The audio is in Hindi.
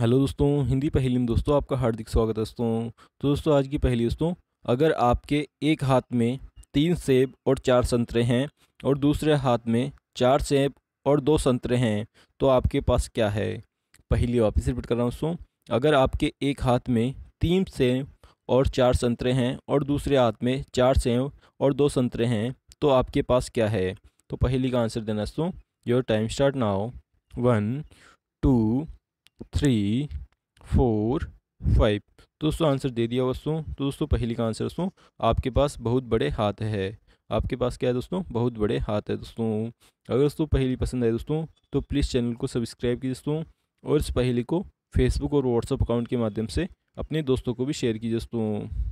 हेलो दोस्तों हिंदी पहली में दोस्तों आपका हार्दिक स्वागत है दोस्तों तो दोस्तों आज की पहली दोस्तों अगर आपके एक हाथ में तीन सेब और चार संतरे हैं और दूसरे हाथ में चार सेब और दो संतरे हैं तो आपके पास क्या है पहली वापस रिपीट कर रहा हूँ दोस्तों अगर आपके एक हाथ में तीन सेब और चार संतरे हैं और दूसरे हाथ में चार सेब और दो संतरे हैं तो आपके पास क्या है तो पहली का आंसर देना दोस्तों योर टाइम स्टार्ट हो one two three four five दोस्तों आंसर दे दिया दोस्तों तो दोस्तों पहली का आंसर दोस्तों आपके पास बहुत बड़े हाथ है आपके पास क्या है दोस्तों बहुत बड़े हाथ है दोस्तों अगर दोस्तों पहली पसंद आए दोस्तों तो प्लीज़ चैनल को सब्सक्राइब कीजिए दोस्तों और इस पहली को फेसबुक और व्हाट्सअप अकाउंट के माध्यम से अपने दोस्तों को भी शेयर कीजिए दोस्तों